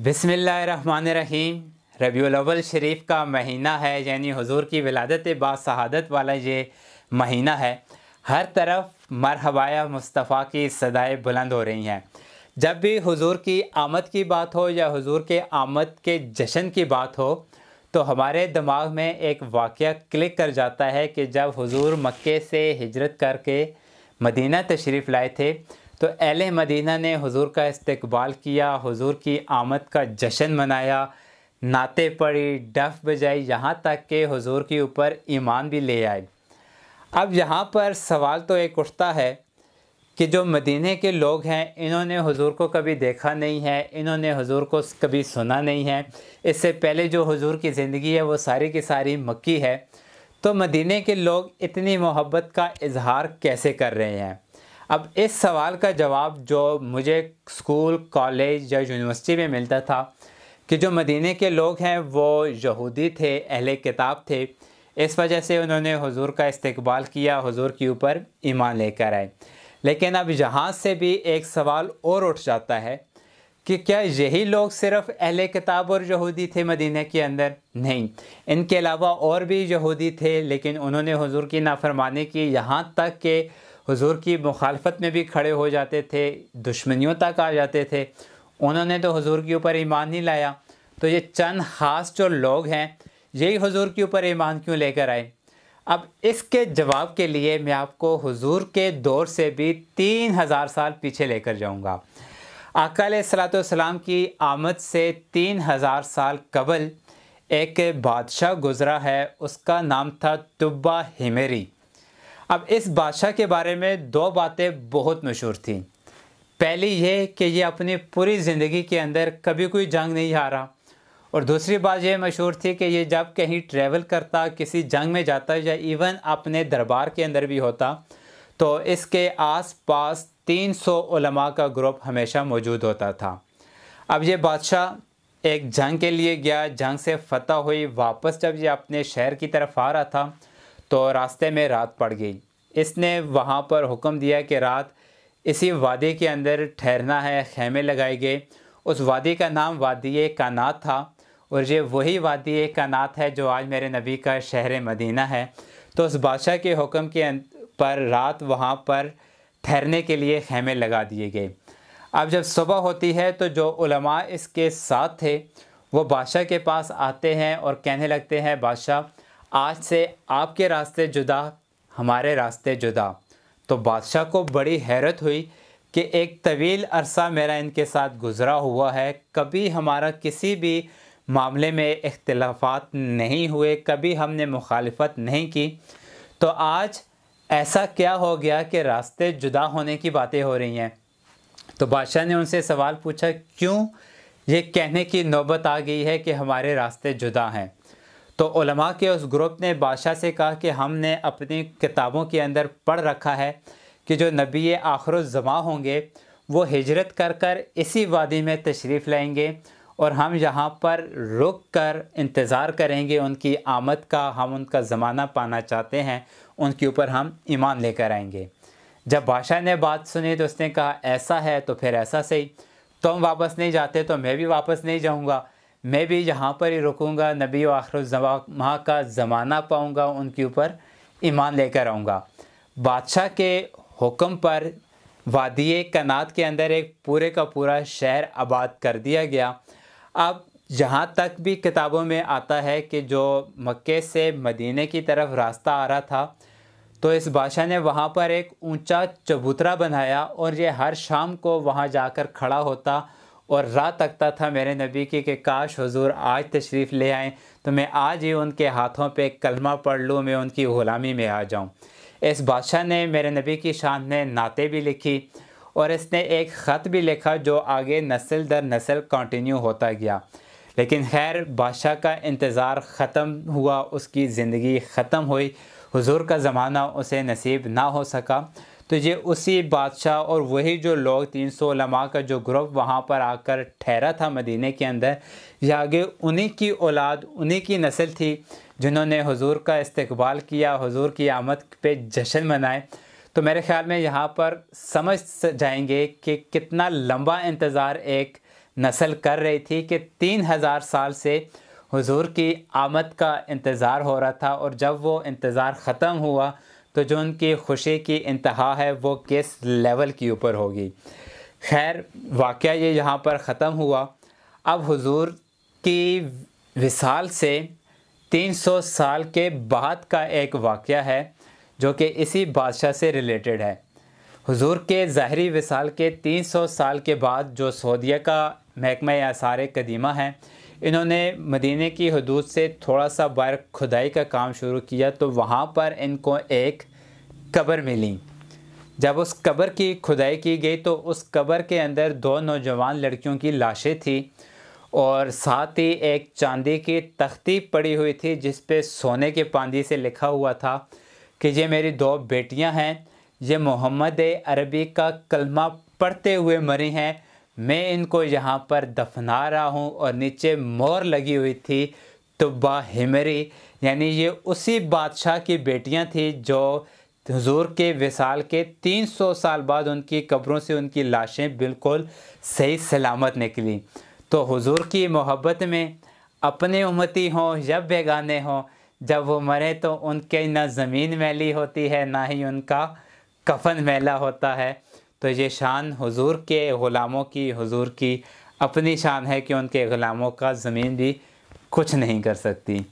बिसमीम रबील अव्वल शरीफ का महीना है यानी हज़ूर की विलादत बादत वाला ये महीना है हर तरफ मरहबाया मुस्तफ़ा की सदाएँ बुलंद हो रही हैं जब भी हुजूर की आमद की बात हो या हुजूर के आमद के जश्न की बात हो तो हमारे दिमाग में एक वाक़ क्लिक कर जाता है कि जब हुजूर मक्के से हिजरत करके मदीना तशरीफ़ लाए थे तो एल मदीना ने हुजूर का इस्तकबाल किया हुजूर की आमद का जश्न मनाया नाते पड़ी डफ बजाई यहाँ तक के हुजूर के ऊपर ईमान भी ले आए अब यहाँ पर सवाल तो एक उठता है कि जो मदीने के लोग हैं इन्होंने हुजूर को कभी देखा नहीं है इन्होंने हुजूर को कभी सुना नहीं है इससे पहले जो हुजूर की ज़िंदगी है वो सारी की सारी मक्की है तो मदीने के लोग इतनी मोहब्बत का इजहार कैसे कर रहे हैं अब इस सवाल का जवाब जो मुझे स्कूल कॉलेज या यूनिवर्सिटी में मिलता था कि जो मदीने के लोग हैं वो यहूदी थे अहले किताब थे इस वजह से उन्होंने हुजूर का इस्तकबाल किया हुजूर के ऊपर ईमान लेकर आए लेकिन अब यहाँ से भी एक सवाल और उठ जाता है कि क्या यही लोग सिर्फ अहले किताब और यहूदी थे मदीने के अंदर नहीं इनके अलावा और भी यहूदी थे लेकिन उन्होंने हुजूर की नाफरमानी की यहाँ तक कि हुजूर की मुखालफत में भी खड़े हो जाते थे दुश्मनियों तक आ जाते थे उन्होंने तो हुजूर के ऊपर ईमान नहीं लाया तो ये चंद ख़ास जो लोग हैं यही हुजूर के ऊपर ईमान क्यों लेकर आए अब इसके जवाब के लिए मैं आपको हुजूर के दौर से भी तीन हज़ार साल पीछे लेकर जाऊंगा अकाल सलाम की आमद से तीन हज़ार साल कबल एक बादशाह गुज़रा है उसका नाम था तुब्बा हिमेरी अब इस बादशाह के बारे में दो बातें बहुत मशहूर थी पहली ये कि ये अपनी पूरी ज़िंदगी के अंदर कभी कोई जंग नहीं हारा और दूसरी बात यह मशहूर थी कि ये जब कहीं ट्रैवल करता किसी जंग में जाता या इवन अपने दरबार के अंदर भी होता तो इसके आस पास तीन सौ का ग्रुप हमेशा मौजूद होता था अब ये बादशाह एक जंग के लिए गया जंग से फतह हुई वापस जब ये अपने शहर की तरफ आ रहा था तो रास्ते में रात पड़ गई इसने वहाँ पर हुक्म दिया कि रात इसी वादी के अंदर ठहरना है खेमे लगाए गए उस वादी का नाम वादी कानात था और ये वही वादी कानात है जो आज मेरे नबी का शहर मदीना है तो उस बादशाह के हुक्म के अं-, पर रात वहाँ पर ठहरने के लिए खेमे लगा दिए गए अब जब सुबह होती है तो जो उलमा इसके साथ थे वो बादशाह के पास आते हैं और कहने लगते हैं बादशाह आज से आपके रास्ते जुदा हमारे रास्ते जुदा तो बादशाह को बड़ी हैरत हुई कि एक तवील अरसा मेरा इनके साथ गुज़रा हुआ है कभी हमारा किसी भी मामले में इख्तलाफात नहीं हुए कभी हमने मुखालफत नहीं की तो आज ऐसा क्या हो गया कि रास्ते जुदा होने की बातें हो रही हैं तो बादशाह ने उनसे सवाल पूछा क्यों ये कहने की नौबत आ गई है कि हमारे रास्ते जुदा हैं तो के उस ग्रुप ने बादशाह से कहा कि हमने अपनी किताबों के अंदर पढ़ रखा है कि जो नबी आखर ज़मा होंगे वो हिजरत कर कर इसी वादी में तशरीफ़ लाएंगे और हम यहाँ पर रुक कर इंतज़ार करेंगे उनकी आमद का हम उनका ज़माना पाना चाहते हैं उनके ऊपर हम ईमान लेकर आएंगे जब बादशाह ने बात सुनी तो उसने कहा ऐसा है तो फिर ऐसा सही तुम वापस नहीं जाते तो मैं भी वापस नहीं जाऊँगा મેબે યહા પર હી રુકુંગા નબીઓ আখરોઝમાહ કા જમાના પાઉંગા ઉનકી ઉપર ઈમાન લેકર આઉંગા બાદશા કે હુકમ પર વાદિયે કનાત કે અંદર એક પૂરે કા પૂરા શહેર અબાદ કર દિયા ગયા અબ જહા તક ભી કિતાબો મે આતા હૈ કે જો મક્કા સે મદીને કી તરફ રાસ્તા આ રહા થા તો ઇસ બાદશાને વહા પર એક ઊંચા ચબૂતરા બનાયા ઓર યે હર શામ કો વહા જાકર ખડા હોતા और राह तकता था मेरे नबी की कि काश हुजूर आज तशरीफ़ ले आएँ तो मैं आज ही उनके हाथों पे कलमा पढ़ लूँ मैं उनकी ग़ुलामी में आ जाऊँ इस बादशाह ने मेरे नबी की शान ने नाते भी लिखी और इसने एक ख़त भी लिखा जो आगे नस्ल दर नस्ल कंटिन्यू होता गया लेकिन खैर बादशाह का इंतज़ार ख़त्म हुआ उसकी ज़िंदगी ख़त्म हुई हुजूर का ज़माना उसे नसीब ना हो सका तो ये उसी बादशाह और वही जो लोग तीन सौ का जो ग्रुप वहाँ पर आकर ठहरा था मदीने के अंदर या आगे उन्हीं की औलाद उन्हीं की नस्ल थी जिन्होंने हुजूर का इस्तकबाल किया हुजूर की आमद पे जश्न मनाए तो मेरे ख्याल में यहाँ पर समझ जाएंगे कि कितना लंबा इंतज़ार एक नस्ल कर रही थी कि तीन हज़ार साल से हुजूर की आमद का इंतज़ार हो रहा था और जब वो इंतज़ार ख़त्म हुआ तो जो उनकी खुशी की इंतहा है वो किस लेवल के ऊपर होगी खैर वाक़ ये यहाँ पर ख़त्म हुआ अब हुजूर की विसाल से 300 साल के बाद का एक वाक़ है जो कि इसी बादशाह से रिलेटेड है हुजूर के ज़ाहरी विसाल के 300 साल के बाद जो सऊदिया का महकमा आसार कदीमा है इन्होंने मदीने की हदूद से थोड़ा सा बाहर खुदाई का काम शुरू किया तो वहाँ पर इनको एक कबर मिली जब उस कबर की खुदाई की गई तो उस कबर के अंदर दो नौजवान लड़कियों की लाशें थी और साथ ही एक चांदी की तख्ती पड़ी हुई थी जिस पे सोने के पांदी से लिखा हुआ था कि ये मेरी दो बेटियां हैं ये मोहम्मद अरबी का कलमा पढ़ते हुए मरी हैं मैं इनको यहाँ पर दफना रहा हूँ और नीचे मोर लगी हुई थी तो हिमरी यानी ये उसी बादशाह की बेटियाँ थी जो हजूर के विसाल के 300 साल बाद उनकी कब्रों से उनकी लाशें बिल्कुल सही सलामत निकली तो हुजूर की मोहब्बत में अपने उमती हों या बेगाने हों जब वो मरे तो उनके ना ज़मीन मैली होती है ना ही उनका कफन मैला होता है तो ये शान हुजूर के ग़ुलामों की हुजूर की अपनी शान है कि उनके ग़ुलामों का ज़मीन भी कुछ नहीं कर सकती